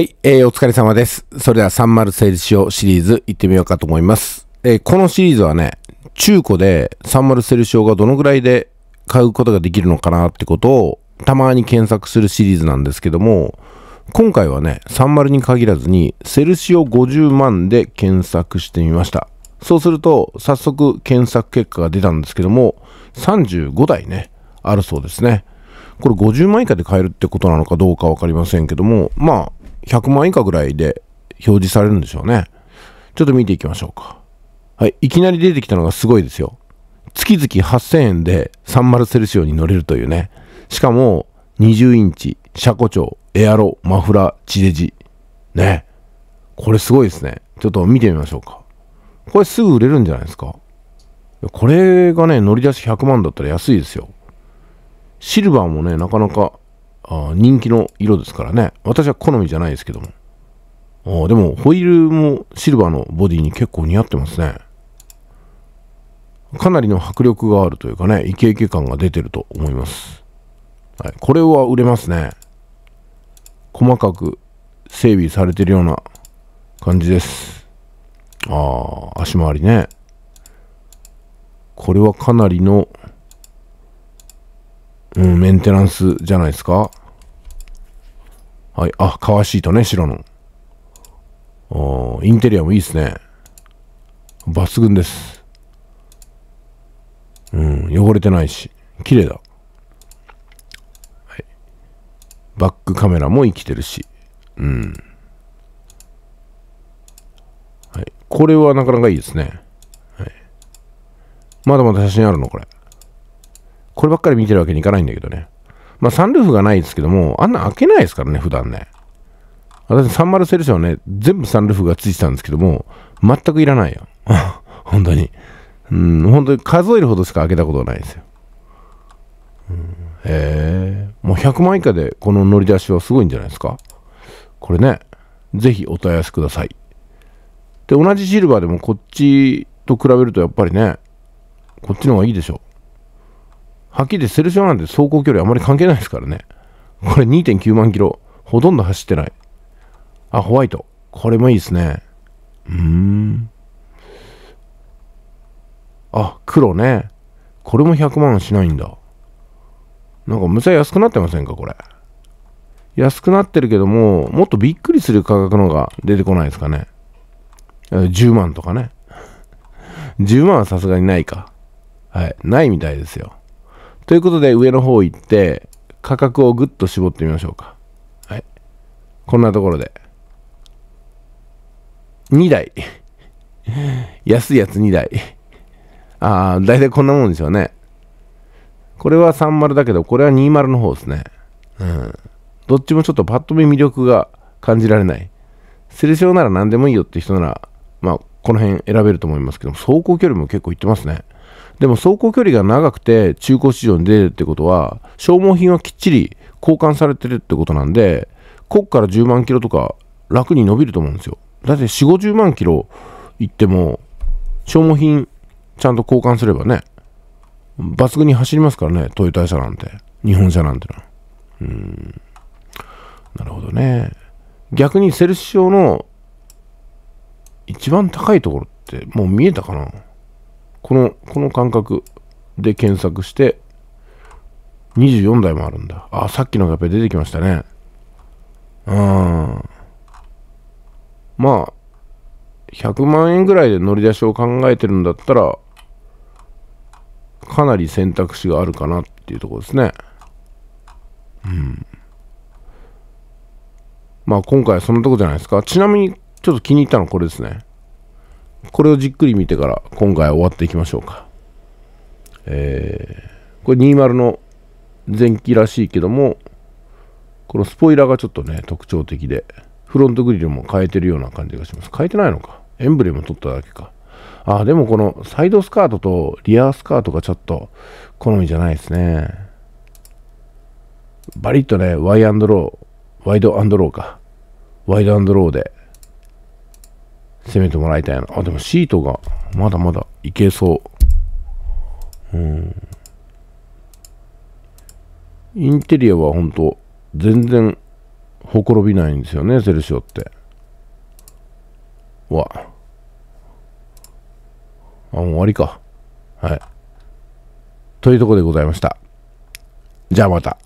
はい、えー、お疲れ様です。それでは30ルシオシリーズ行ってみようかと思います。えー、このシリーズはね、中古で30セルシオがどのぐらいで買うことができるのかなってことをたまに検索するシリーズなんですけども、今回はね、30に限らずに、セルシオ50万で検索してみました。そうすると、早速検索結果が出たんですけども、35台ね、あるそうですね。これ50万以下で買えるってことなのかどうか分かりませんけども、まあ、100万以下ぐらいで表示されるんでしょうね。ちょっと見ていきましょうか。はい、いきなり出てきたのがすごいですよ。月々8000円で30セルシオに乗れるというね。しかも、20インチ、車庫長、エアロ、マフラー、地デジ。ね。これすごいですね。ちょっと見てみましょうか。これすぐ売れるんじゃないですか。これがね、乗り出し100万だったら安いですよ。シルバーもね、なかなかあ人気の色ですからね。私は好みじゃないですけども。あでも、ホイールもシルバーのボディに結構似合ってますね。かなりの迫力があるというかね、イケイケ感が出てると思います。はい、これは売れますね。細かく整備されてるような感じです。ああ、足回りね。これはかなりの、うん、メンテナンスじゃないですか。はい。あ、カシートね、白の。インテリアもいいですね。抜群です。うん、汚れてないし、綺麗だ。はい。バックカメラも生きてるし、うん。はい。これはなかなかいいですね。はい。まだまだ写真あるのこれ。こればっかり見てるわけにいかないんだけどね。まあ、サンルーフがないですけども、あんな開けないですからね、普段ね。私、サンマルセルションね、全部サンルーフがついてたんですけども、全くいらないよ。本当に。うん、本当に数えるほどしか開けたことないですよ。うん、へえ。もう100万以下でこの乗り出しはすごいんじゃないですか。これね、ぜひお問い合わせください。で、同じシルバーでもこっちと比べるとやっぱりね、こっちの方がいいでしょう。はっきりセルシオなんて走行距離あまり関係ないですからね。これ2.9万キロ。ほとんど走ってない。あ、ホワイト。これもいいですね。うーん。あ、黒ね。これも100万しないんだ。なんかむさ安くなってませんかこれ。安くなってるけども、もっとびっくりする価格のが出てこないですかね。10万とかね。10万はさすがにないか。はい。ないみたいですよ。ということで上の方行って価格をぐっと絞ってみましょうか。はい。こんなところで。2台。安いやつ2台。ああ、大体こんなもんでしょうね。これは30だけど、これは20の方ですね。うん。どっちもちょっとパッと見魅力が感じられない。スレショなら何でもいいよって人なら、まあ、この辺選べると思いますけども、走行距離も結構いってますね。でも走行距離が長くて中古市場に出るってことは消耗品はきっちり交換されてるってことなんでこっから10万キロとか楽に伸びると思うんですよだって4 5 0万キロ行っても消耗品ちゃんと交換すればね抜群に走りますからねトヨタ車なんて日本車なんてのはうんなるほどね逆にセルシオの一番高いところってもう見えたかなこの、この感覚で検索して、24台もあるんだ。あ、さっきのがやっぱり出てきましたね。うん。まあ、100万円ぐらいで乗り出しを考えてるんだったら、かなり選択肢があるかなっていうところですね。うん。まあ今回はそんなとこじゃないですか。ちなみに、ちょっと気に入ったのはこれですね。これをじっくり見てから今回終わっていきましょうか。えー、これ20の前期らしいけども、このスポイラーがちょっとね、特徴的で、フロントグリルも変えてるような感じがします。変えてないのか。エンブレム取っただけか。あ、でもこのサイドスカートとリアスカートがちょっと好みじゃないですね。バリッとね、ワイアンドロー、ワイドアンドローか。ワイドアンドローで攻めてもらいたいな。あ、でもシートがまだまだいけそう。うん。インテリアは本当全然ほころびないんですよね、セルシオって。わ。あ、もう終わりか。はい。というとこでございました。じゃあまた。